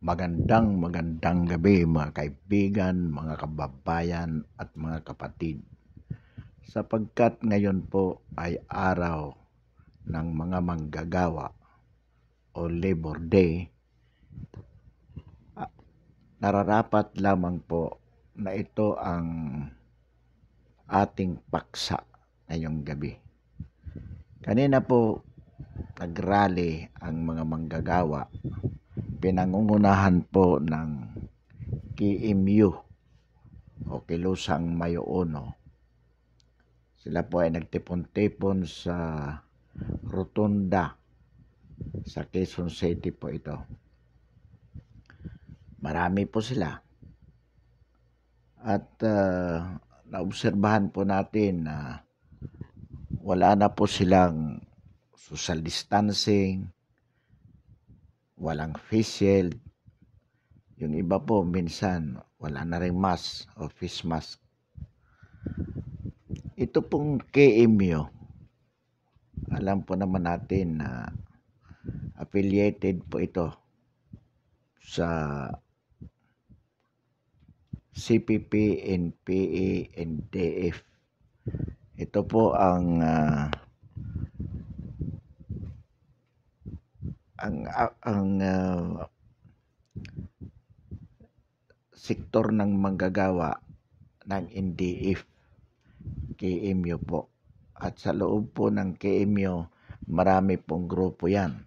Magandang magandang gabi mga kaibigan, mga kababayan at mga kapatid. Sapagkat ngayon po ay araw ng mga manggagawa o Labor Day, ah, nararapat lamang po na ito ang ating paksa ngayong gabi. Kanina po nagrally ang mga manggagawa pinangungunahan po ng KMU o Kilusang Mayoono. Sila po ay nagtipon-tipon sa rotunda sa Quezon City po ito. Marami po sila. At uh, naobserbahan po natin na wala na po silang social distancing, walang face shield. Yung iba po, minsan, wala na rin mask o face mask. Ito pong KMU, alam po naman natin na affiliated po ito sa CPP, NPA, and DF. Ito po ang uh, ang ang uh, sektor ng manggagawa ng NDF KMU po. At sa loob po ng KMU, marami pong grupo yan.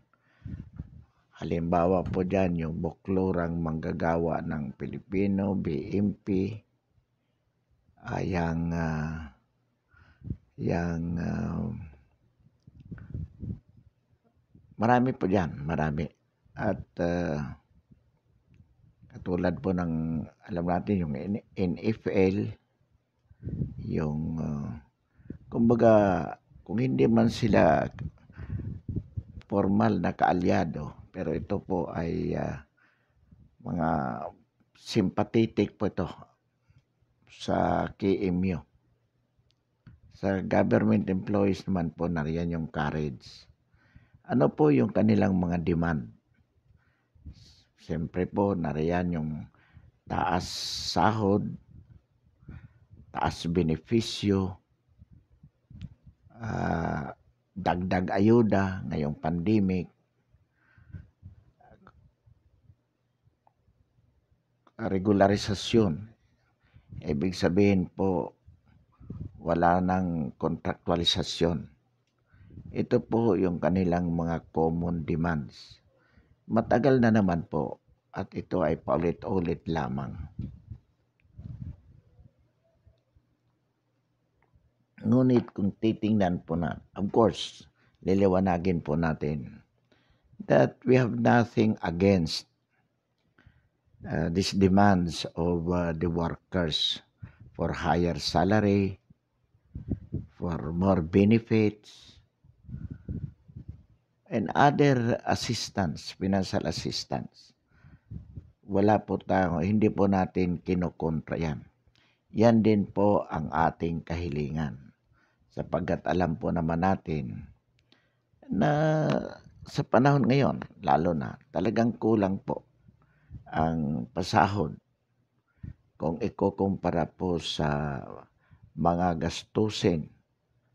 Halimbawa po dyan yung Buklurang Manggagawa ng Pilipino, BMP, uh, ah, yung, uh, ah, yung uh, ah, Marami po yan, marami. At uh, katulad po ng alam natin yung NFL, yung uh, kumbaga kung hindi man sila formal na kaalyado, pero ito po ay uh, mga sympathetic po ito sa KMU. Sa government employees naman po, nariyan yung courage ano po yung kanilang mga demand. Siyempre po, nariyan yung taas sahod, taas benepisyo, uh, dagdag ayuda ngayong pandemic, regularisasyon. Ibig sabihin po, wala ng kontraktualisasyon ito po yung kanilang mga common demands. Matagal na naman po at ito ay paulit-ulit lamang. Ngunit kung titingnan po na, of course, liliwanagin po natin that we have nothing against uh, these demands of uh, the workers for higher salary, for more benefits, and other assistance, financial assistance. Wala po tayo, hindi po natin kinukontra yan. Yan din po ang ating kahilingan. Sapagkat alam po naman natin na sa panahon ngayon, lalo na, talagang kulang po ang pasahod kung ikukumpara po sa mga gastusin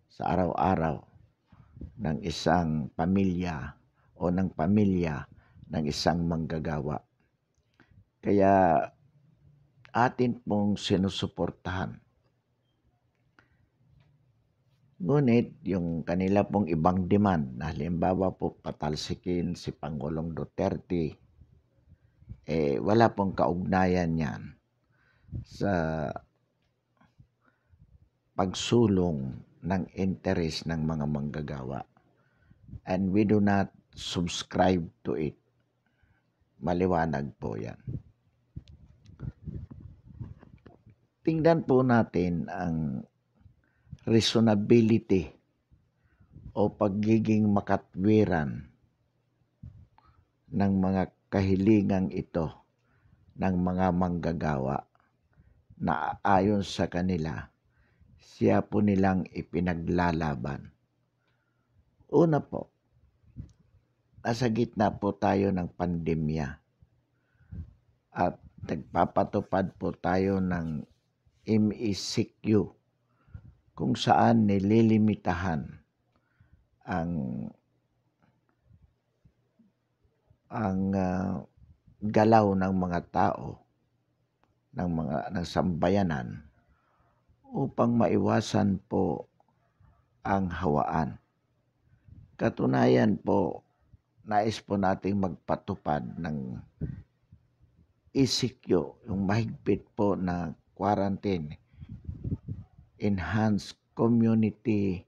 sa araw-araw ng isang pamilya o ng pamilya ng isang manggagawa. Kaya atin pong sinusuportahan. Ngunit yung kanila pong ibang demand, na halimbawa po patalsikin si Pangulong Duterte, eh wala pong kaugnayan yan sa pagsulong ng interest ng mga manggagawa. And we do not subscribe to it. Maliwanag po yan. Tingnan po natin ang reasonability o pagiging makatwiran ng mga kahilingan ito ng mga manggagawa na ayon sa kanila siya po nilang ipinaglalaban. Una po, nasa gitna po tayo ng pandemya at nagpapatupad po tayo ng MECQ kung saan nililimitahan ang ang uh, galaw ng mga tao ng mga ng sambayanan upang maiwasan po ang hawaan. Katunayan po, nais po nating magpatupad ng isikyo, yung mahigpit po na quarantine, enhanced community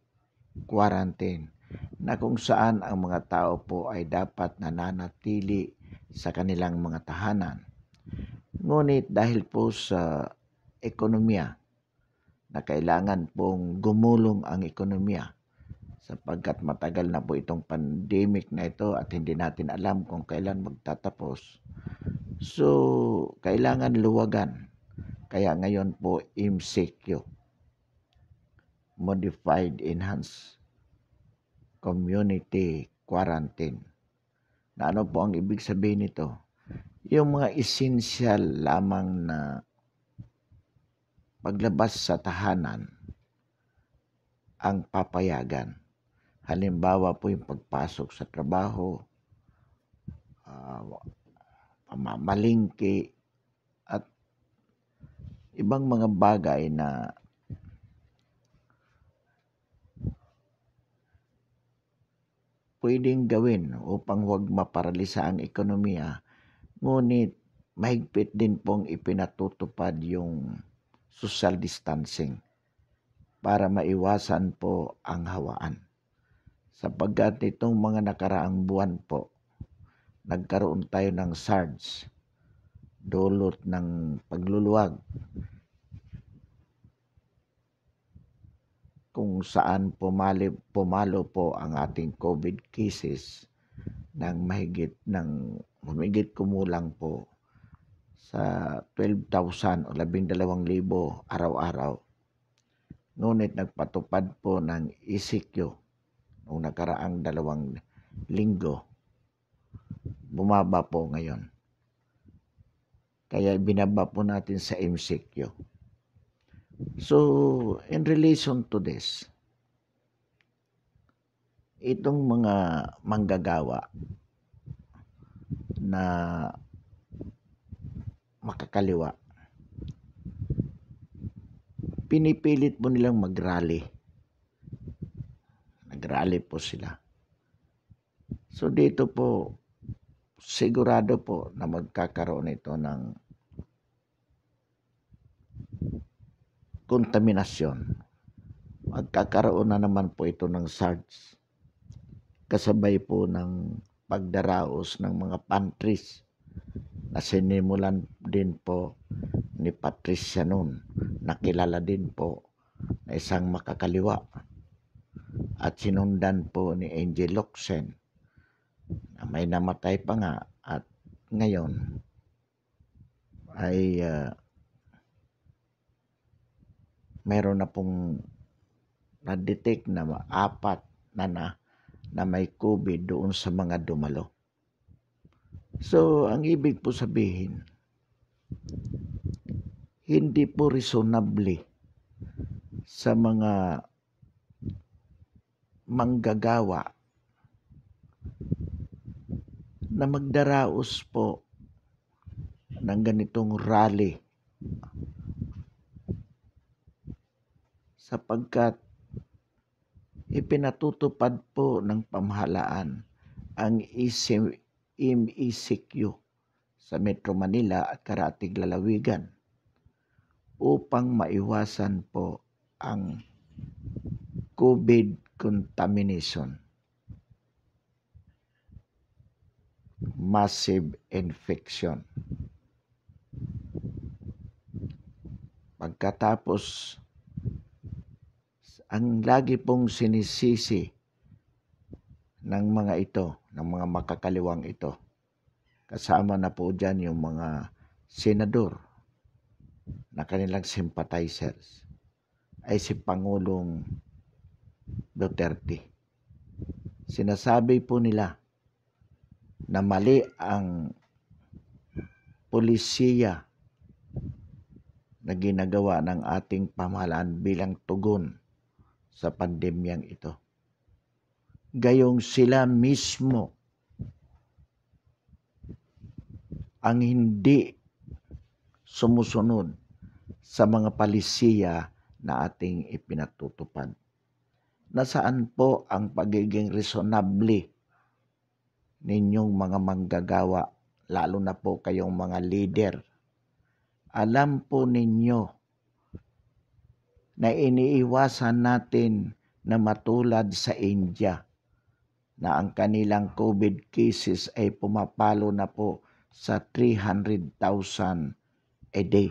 quarantine, na kung saan ang mga tao po ay dapat nananatili sa kanilang mga tahanan. Ngunit dahil po sa ekonomiya, na kailangan pong gumulong ang ekonomiya sapagkat matagal na po itong pandemic na ito at hindi natin alam kung kailan magtatapos. So, kailangan luwagan. Kaya ngayon po MCQ, e Modified Enhanced Community Quarantine. Na ano po ang ibig sabihin nito? Yung mga essential lamang na paglabas sa tahanan ang papayagan. Halimbawa po yung pagpasok sa trabaho, uh, pamamalingki, at ibang mga bagay na pwedeng gawin upang huwag maparalisa ang ekonomiya. Ngunit mahigpit din pong ipinatutupad yung social distancing para maiwasan po ang hawaan. Sapagkat nitong mga nakaraang buwan po, nagkaroon tayo ng SARS, dulot ng pagluluwag, kung saan pumali, pumalo po ang ating COVID cases ng mahigit ng humigit kumulang po sa 12,000 o 12,000 araw-araw. Ngunit nagpatupad po ng ECQ noong nakaraang dalawang linggo. Bumaba po ngayon. Kaya binaba po natin sa MCQ. E so, in relation to this, itong mga manggagawa na makakaliwa. Pinipilit mo nilang mag-rally. nag po sila. So dito po, sigurado po na magkakaroon ito ng kontaminasyon. Magkakaroon na naman po ito ng SARS. Kasabay po ng pagdaraos ng mga pantries na sinimulan din po ni Patricia noon. Nakilala din po na isang makakaliwa at sinundan po ni Angel Luxen na may namatay pa nga at ngayon ay uh, meron na pong na-detect na apat na na na may COVID doon sa mga dumalo. So, ang ibig po sabihin, hindi po reasonable sa mga manggagawa na magdaraos po ng ganitong rally sapagkat ipinatutupad po ng pamahalaan ang isim MECQ sa Metro Manila at Karatig Lalawigan upang maiwasan po ang COVID contamination. Massive infection. Pagkatapos, ang lagi pong sinisisi ng mga ito, ng mga makakaliwang ito. Kasama na po dyan yung mga senador na kanilang sympathizers ay si Pangulong Duterte. Sinasabi po nila na mali ang polisiya na ginagawa ng ating pamahalaan bilang tugon sa pandemyang ito gayong sila mismo ang hindi sumusunod sa mga palisiya na ating ipinatutupad. Nasaan po ang pagiging reasonable ninyong mga manggagawa, lalo na po kayong mga leader? Alam po ninyo na iniiwasan natin na matulad sa India na ang kanilang COVID cases ay pumapalo na po sa 300,000 a day.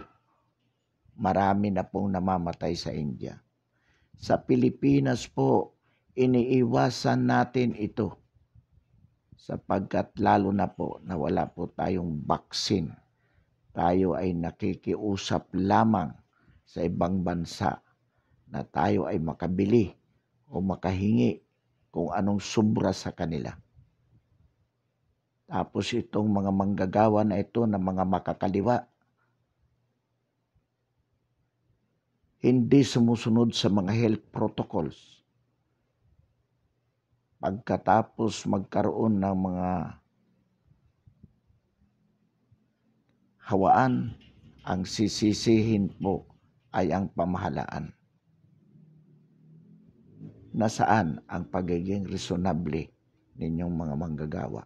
Marami na pong namamatay sa India. Sa Pilipinas po, iniiwasan natin ito sapagkat lalo na po na wala po tayong vaccine. Tayo ay nakikiusap lamang sa ibang bansa na tayo ay makabili o makahingi kung anong sobra sa kanila. Tapos itong mga manggagawa na ito na mga makakaliwa, hindi sumusunod sa mga health protocols. Pagkatapos magkaroon ng mga hawaan, ang sisisihin po ay ang pamahalaan nasaan ang pagiging reasonable ninyong mga manggagawa.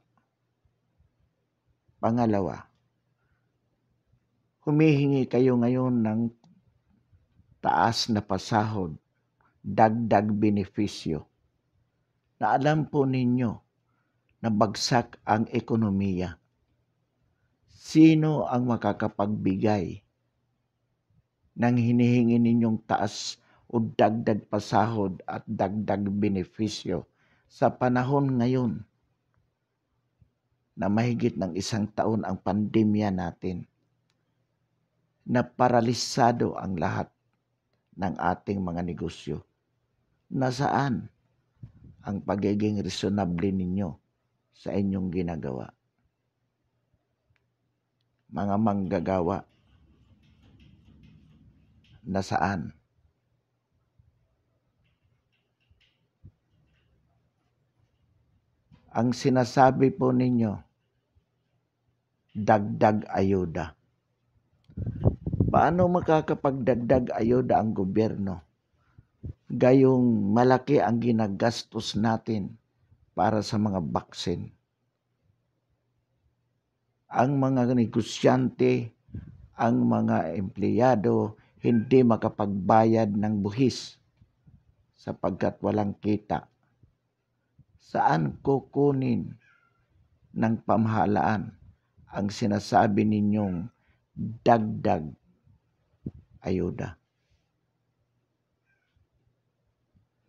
Pangalawa, humihingi kayo ngayon ng taas na pasahod, dagdag benepisyo, na alam po ninyo na bagsak ang ekonomiya. Sino ang makakapagbigay ng hinihingi ninyong taas o dagdag pasahod at dagdag benepisyo sa panahon ngayon na mahigit ng isang taon ang pandemya natin na paralisado ang lahat ng ating mga negosyo. Nasaan ang pagiging reasonable ninyo sa inyong ginagawa? Mga manggagawa, nasaan? ang sinasabi po ninyo, dagdag ayuda. Paano makakapagdagdag ayuda ang gobyerno? Gayong malaki ang ginagastos natin para sa mga baksin. Ang mga negosyante, ang mga empleyado, hindi makapagbayad ng buhis sapagkat walang kita saan kukunin ng pamahalaan ang sinasabi ninyong dagdag ayuda?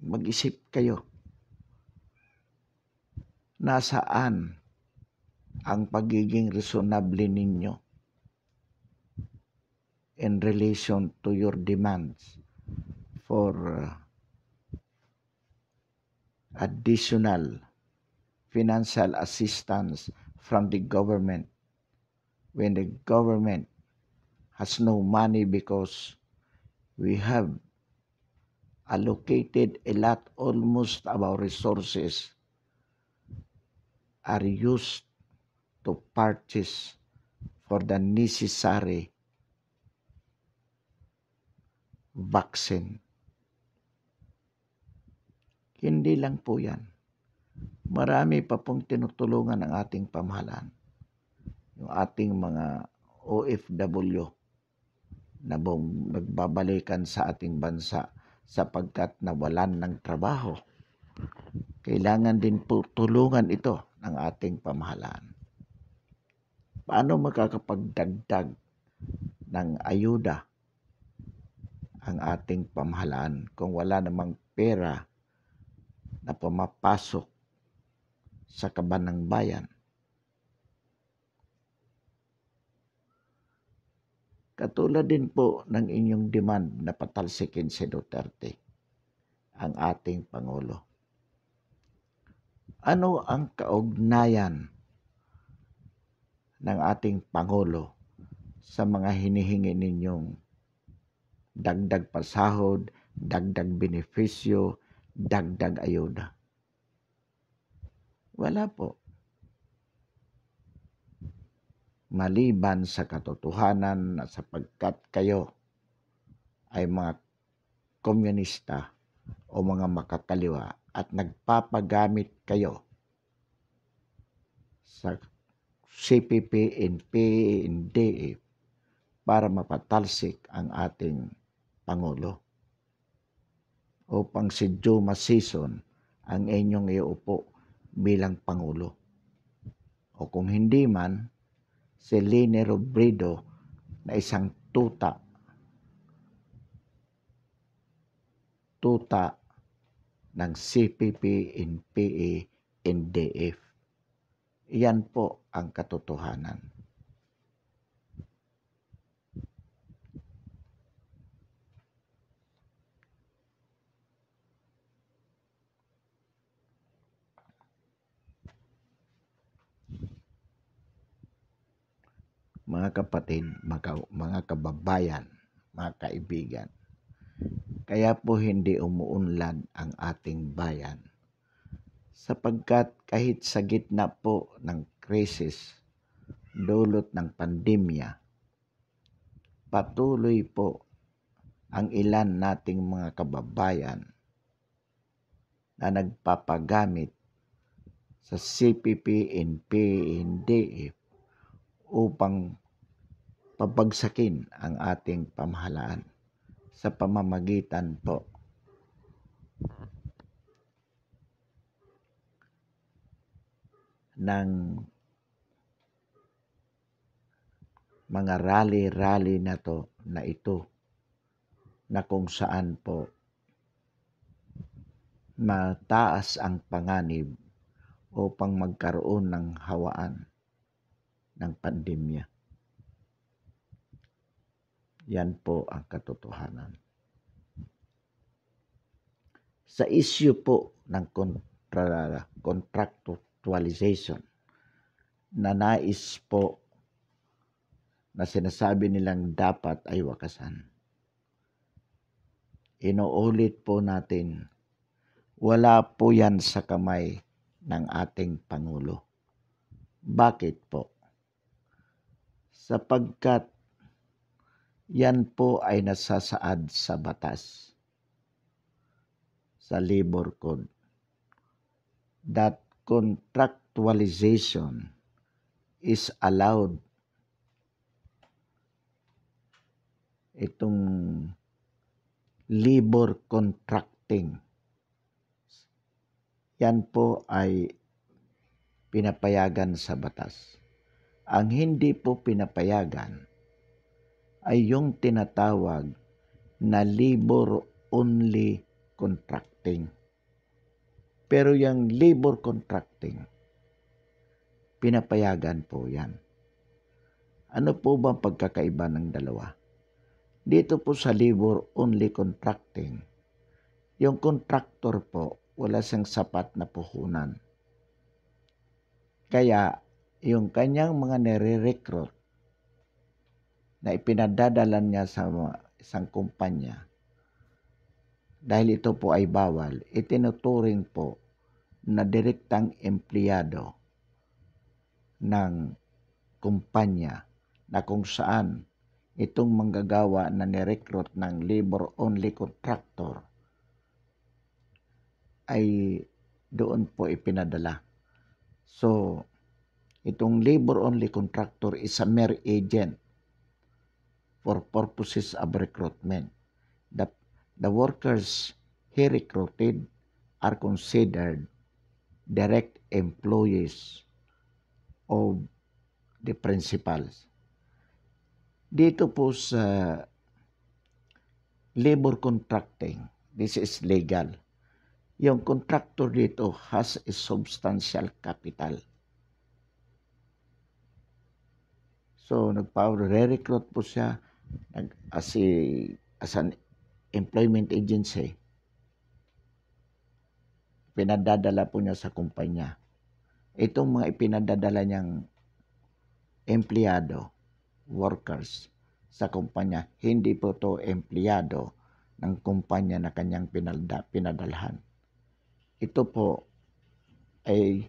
Mag-isip kayo. Nasaan ang pagiging reasonable ninyo in relation to your demands for uh, additional financial assistance from the government when the government has no money because we have allocated a lot almost our resources are used to purchase for the necessary vaccine hindi lang po yan. Marami pa pong tinutulungan ang ating pamahalaan. Yung ating mga OFW na bong nagbabalikan sa ating bansa sapagkat nawalan ng trabaho. Kailangan din po tulungan ito ng ating pamahalaan. Paano makakapagdagdag ng ayuda ang ating pamahalaan kung wala namang pera na pumapasok sa kaban ng bayan. Katulad din po ng inyong demand na patalsikin si Duterte, ang ating Pangulo. Ano ang kaugnayan ng ating Pangulo sa mga hinihingi ninyong dagdag pasahod, dagdag benepisyo, dagdag ayuda. Wala po. Maliban sa katotohanan na sapagkat kayo ay mga komunista o mga makakaliwa at nagpapagamit kayo sa CPP, NPA, NDF e para mapatalsik ang ating Pangulo upang si Juma Season ang inyong iupo bilang Pangulo. O kung hindi man, si Lene Robredo na isang tuta tuta ng CPP, NPA, e NDF. Iyan po ang katotohanan. mga kapatid, mga, mga kababayan, mga kaibigan. Kaya po hindi umuunlad ang ating bayan sapagkat kahit sa gitna po ng krisis dulot ng pandemya, patuloy po ang ilan nating mga kababayan na nagpapagamit sa CPP and PNDF upang pabagsakin ang ating pamahalaan sa pamamagitan po ng mga rally-rally na to na ito na kung saan po mataas ang panganib upang magkaroon ng hawaan ng pandemya. Yan po ang katotohanan. Sa isyu po ng kontra, contractualization na nais po na sinasabi nilang dapat ay wakasan. Inuulit po natin, wala po yan sa kamay ng ating Pangulo. Bakit po? Sapagkat yan po ay nasasaad sa batas sa labor code that contractualization is allowed itong labor contracting yan po ay pinapayagan sa batas ang hindi po pinapayagan ay yung tinatawag na labor-only contracting. Pero yung labor contracting, pinapayagan po yan. Ano po ba pagkakaiba ng dalawa? Dito po sa labor-only contracting, yung contractor po, wala siyang sapat na puhunan. Kaya, yung kanyang mga nare-recruit na ipinadadala niya sa isang kumpanya. Dahil ito po ay bawal, itinuturing po na direktang empleyado ng kumpanya na kung saan itong manggagawa na nirecruit ng labor-only contractor ay doon po ipinadala. So, itong labor-only contractor is a mere agent for purposes of recruitment. The, the workers he recruited are considered direct employees of the principals. Dito po sa labor contracting, this is legal. Yung contractor dito has a substantial capital. So, nagpa-re-recruit po siya nag as, a, as an employment agency pinadadala po niya sa kumpanya itong mga ipinadadala niyang empleyado workers sa kumpanya hindi po to empleyado ng kumpanya na kanyang pinalda, pinadalhan ito po ay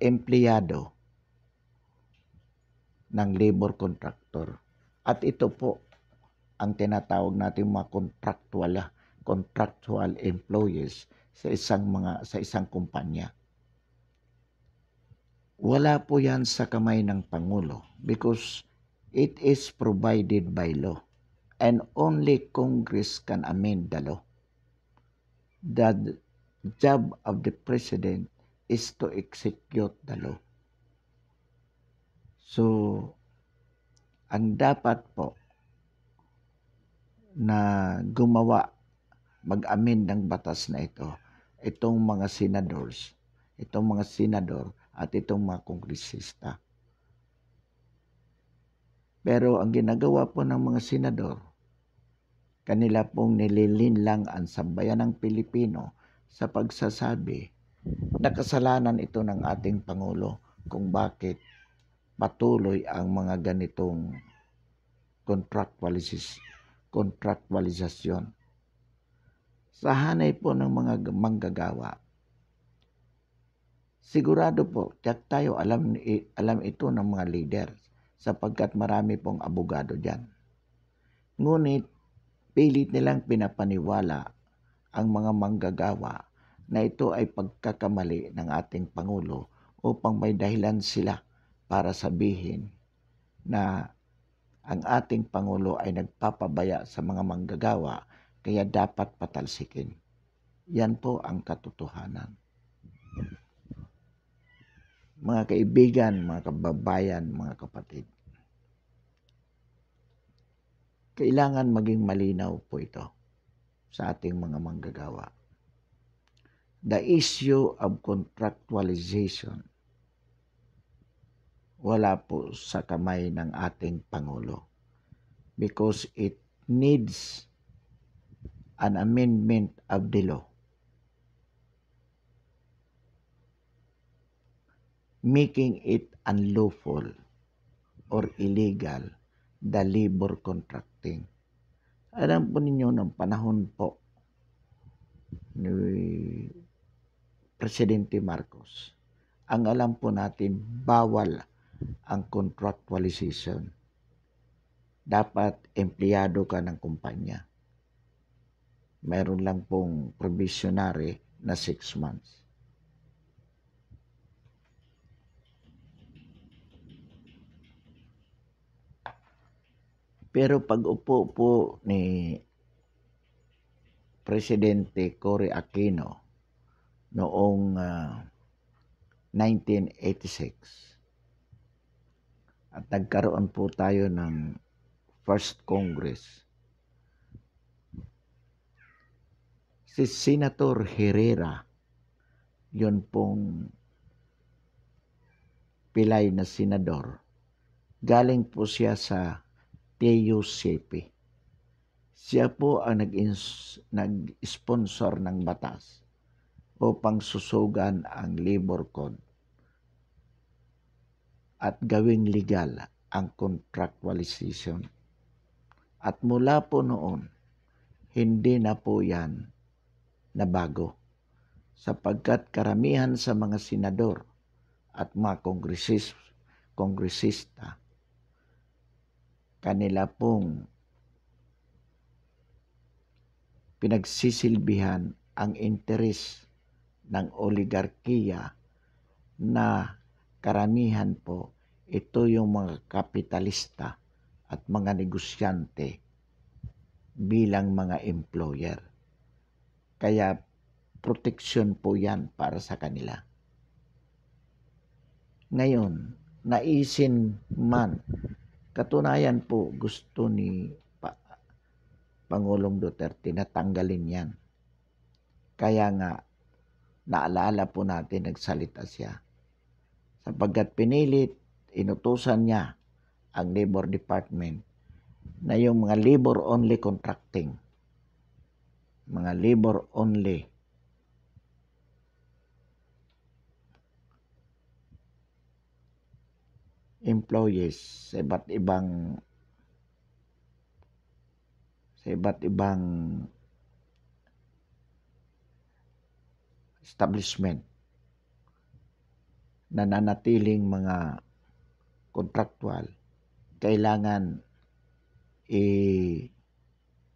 empleyado ng labor contractor at ito po ang tinatawag natin mga contractual ah, contractual employees sa isang mga sa isang kumpanya. Wala po 'yan sa kamay ng pangulo because it is provided by law and only Congress can amend the law. The job of the president is to execute the law. So, ang dapat po na gumawa, mag-amin ng batas na ito, itong mga senators itong mga senador at itong mga kongresista. Pero ang ginagawa po ng mga senador, kanila pong nililin lang ang sambayan ng Pilipino sa pagsasabi na kasalanan ito ng ating Pangulo kung bakit patuloy ang mga ganitong contractualis contractualization. Sa hanay po ng mga manggagawa, sigurado po, tiyak tayo alam, alam ito ng mga leader sapagkat marami pong abogado diyan Ngunit, pilit nilang pinapaniwala ang mga manggagawa na ito ay pagkakamali ng ating Pangulo upang may dahilan sila para sabihin na ang ating Pangulo ay nagpapabaya sa mga manggagawa kaya dapat patalsikin. Yan po ang katotohanan. Mga kaibigan, mga kababayan, mga kapatid. Kailangan maging malinaw po ito sa ating mga manggagawa. The issue of contractualization wala po sa kamay ng ating Pangulo. Because it needs an amendment of the law. Making it unlawful or illegal the labor contracting. Alam po ninyo ng panahon po ni Presidente Marcos. Ang alam po natin, bawal ang contractualization. Dapat empleyado ka ng kumpanya. Meron lang pong provisionary na 6 months. Pero pag upo po ni Presidente Cory Aquino noong uh, ah, 1986, at nagkaroon po tayo ng First Congress. Si Senator Herrera, yon pong pilay na senador, galing po siya sa TUCP. Siya po ang nag-sponsor ng batas upang susugan ang labor code at gawing legal ang contractualization. At mula po noon, hindi na po yan nabago sapagkat karamihan sa mga senador at mga kongresis, kongresista kanila pong pinagsisilbihan ang interes ng oligarkiya na Karamihan po, ito yung mga kapitalista at mga negosyante bilang mga employer. Kaya protection po yan para sa kanila. Ngayon, naisin man, katunayan po gusto ni pa Pangulong Duterte na tanggalin yan. Kaya nga, naalala po natin, nagsalita siya sapagkat pinilit, inutusan niya ang Labor Department na yung mga labor-only contracting, mga labor-only employees sa iba't ibang sa iba't ibang establishment nananatiling mga contractual, kailangan i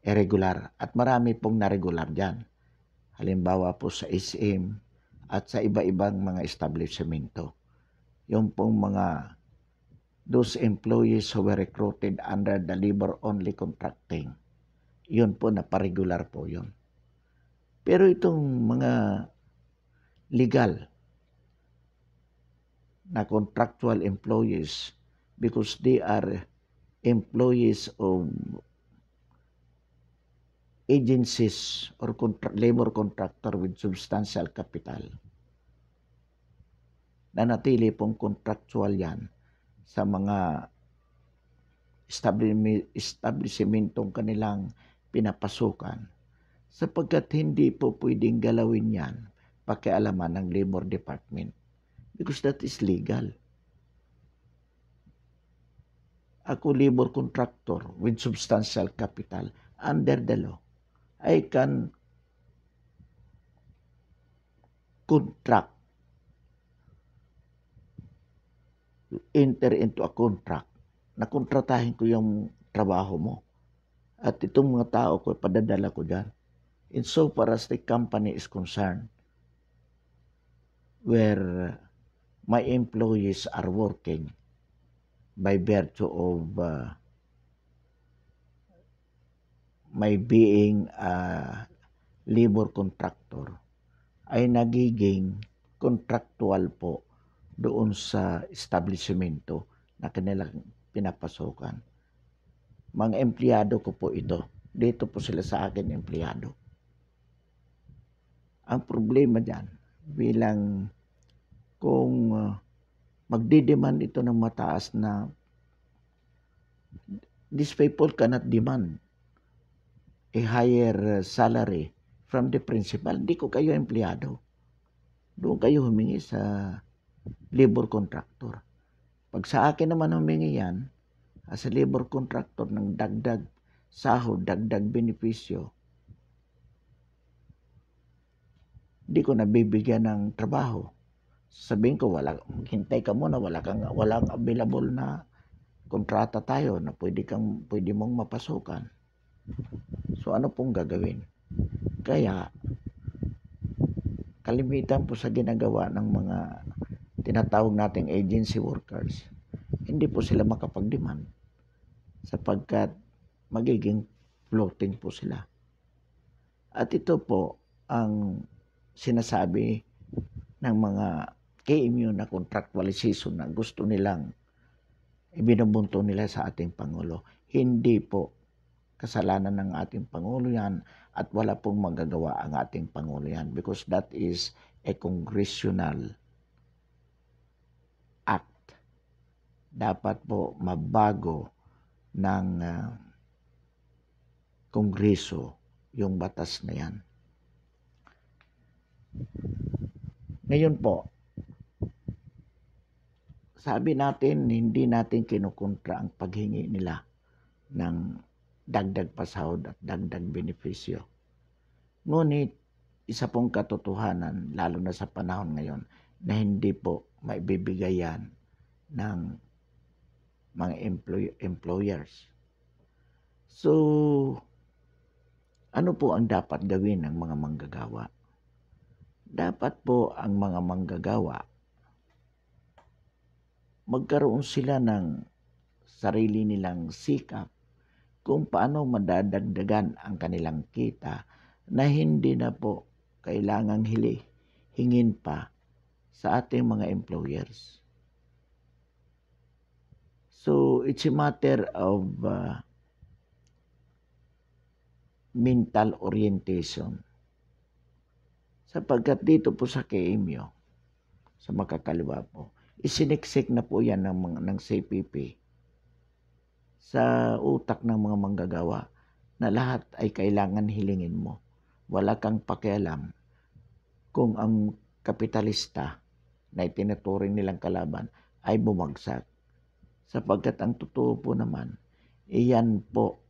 irregular At marami pong naregular dyan. Halimbawa po sa SM at sa iba-ibang mga establishmento. Yung pong mga those employees who were recruited under the labor-only contracting, yun po, na naparegular po yun. Pero itong mga legal na contractual employees because they are employees of agencies or contract, labor contractor with substantial capital. na natili pong contractual yan sa mga establishmentong kanilang pinapasukan sapagkat hindi po pwedeng galawin yan pakialaman ng Labor Department because that is legal. Ako labor contractor with substantial capital under the law. I can contract enter into a contract na kontratahin ko yung trabaho mo at itong mga tao ko padadala ko dyan in so far as the company is concerned where my employees are working by virtue of uh, my being a labor contractor ay nagiging contractual po doon sa establishmento na kanilang pinapasukan. Mga empleyado ko po ito. Dito po sila sa akin empleyado. Ang problema dyan, bilang kung uh, magdidemand ito ng mataas na these people cannot demand a higher ah, salary from the principal. Hindi ko kayo empleyado. Doon kayo humingi sa labor contractor. Pag sa akin naman humingi yan, as a labor contractor ng dagdag sahod, dagdag benepisyo, hindi ko nabibigyan ng trabaho sabihin ko, wala, hintay ka muna, wala kang, wala kang available na kontrata tayo na pwede, kang, pwede mong mapasukan. So ano pong gagawin? Kaya, kalimitan po sa ginagawa ng mga tinatawag nating agency workers, hindi po sila makapag-demand sapagkat magiging floating po sila. At ito po ang sinasabi ng mga KMU na contractualization na gusto nilang ibinubunto nila sa ating Pangulo. Hindi po kasalanan ng ating Pangulo yan at wala pong magagawa ang ating Pangulo yan because that is a congressional act. Dapat po mabago ng uh, Kongreso yung batas na yan. Ngayon po, sabi natin, hindi natin kinukontra ang paghingi nila ng dagdag pasahod at dagdag benepisyo. Ngunit, isa pong katotohanan, lalo na sa panahon ngayon, na hindi po maibibigay yan ng mga employ- employers. So, ano po ang dapat gawin ng mga manggagawa? Dapat po ang mga manggagawa magkaroon sila ng sarili nilang sikap kung paano madadagdagan ang kanilang kita na hindi na po kailangang hili, hingin pa sa ating mga employers. So, it's a matter of uh, mental orientation. Sapagkat dito po sa KMO, sa makakaliwa po, Isiniksik na po yan ng, mga, ng CPP sa utak ng mga manggagawa na lahat ay kailangan hilingin mo. Wala kang pakialam kung ang kapitalista na itinuturing nilang kalaban ay bumagsak. Sapagkat ang totoo po naman, iyan po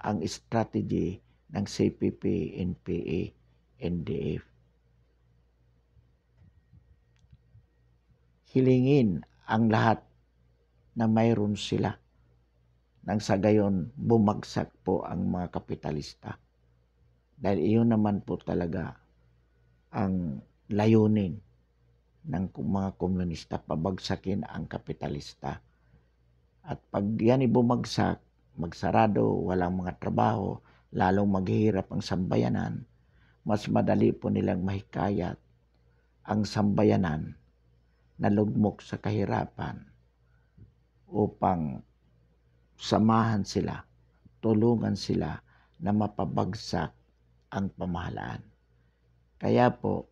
ang strategy ng CPP, NPA, NDF hilingin ang lahat na mayroon sila. Nang sa gayon, bumagsak po ang mga kapitalista. Dahil iyon naman po talaga ang layunin ng mga komunista, pabagsakin ang kapitalista. At pag yan bumagsak, magsarado, walang mga trabaho, lalong maghihirap ang sambayanan, mas madali po nilang mahikayat ang sambayanan nalugmok sa kahirapan upang samahan sila, tulungan sila na mapabagsak ang pamahalaan. Kaya po,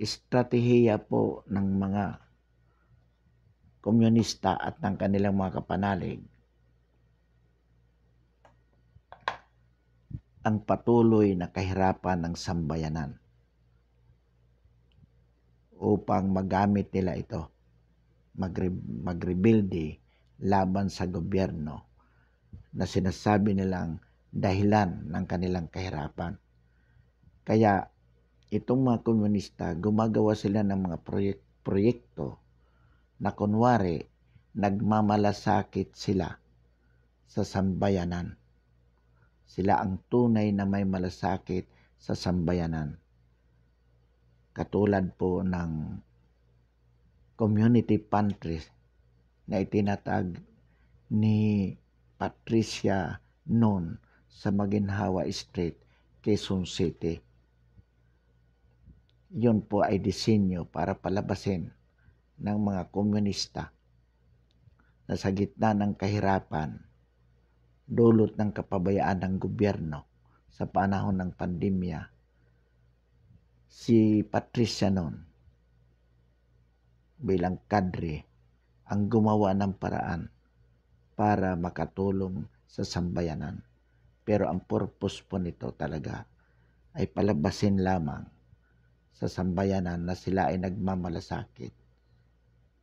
estratehiya po ng mga komunista at ng kanilang mga kapanalig ang patuloy na kahirapan ng sambayanan upang magamit nila ito magre- magrebelde laban sa gobyerno na sinasabi nilang dahilan ng kanilang kahirapan. Kaya itong mga komunista gumagawa sila ng mga proyek- proyekto na kunwari nagmamalasakit sila sa sambayanan. Sila ang tunay na may malasakit sa sambayanan katulad po ng community pantries na itinatag ni Patricia Noon sa Maginhawa Street, Quezon City. Yun po ay disenyo para palabasin ng mga komunista na sa gitna ng kahirapan, dulot ng kapabayaan ng gobyerno sa panahon ng pandemya si Patricia noon bilang kadre ang gumawa ng paraan para makatulong sa sambayanan. Pero ang purpose po nito talaga ay palabasin lamang sa sambayanan na sila ay nagmamalasakit.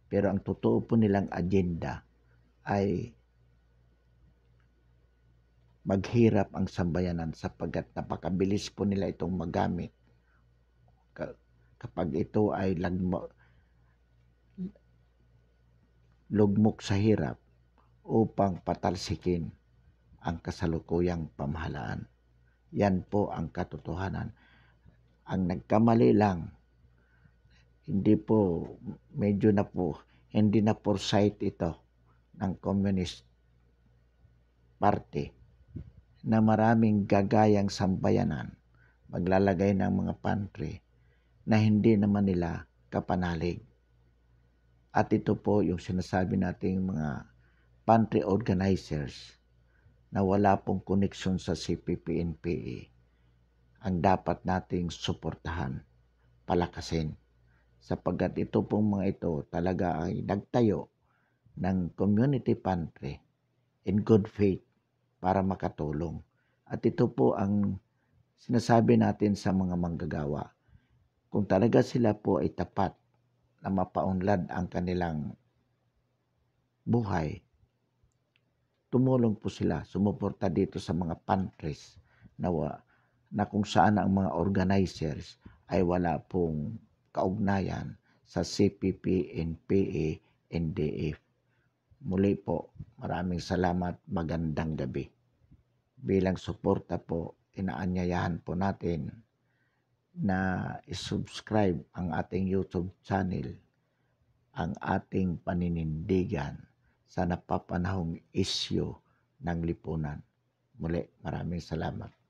Pero ang totoo po nilang agenda ay maghirap ang sambayanan sapagkat napakabilis po nila itong magamit kapag ito ay lagmo, lugmok sa hirap upang patalsikin ang kasalukuyang pamahalaan. Yan po ang katotohanan. Ang nagkamali lang, hindi po, medyo na po, hindi na foresight ito ng Communist Party na maraming gagayang sambayanan maglalagay ng mga pantry na hindi naman nila kapanalig. At ito po yung sinasabi nating mga pantry organizers na wala pong koneksyon sa CPPNPE ang dapat nating suportahan, palakasin. Sapagkat ito pong mga ito talaga ay nagtayo ng community pantry in good faith para makatulong. At ito po ang sinasabi natin sa mga manggagawa kung talaga sila po ay tapat na mapaunlad ang kanilang buhay, tumulong po sila, sumuporta dito sa mga pantries na, na kung saan ang mga organizers ay wala pong kaugnayan sa CPP, NPA, NDF. Muli po, maraming salamat, magandang gabi. Bilang suporta po, inaanyayahan po natin na isubscribe ang ating YouTube channel, ang ating paninindigan sa napapanahong isyo ng lipunan. Muli, maraming salamat.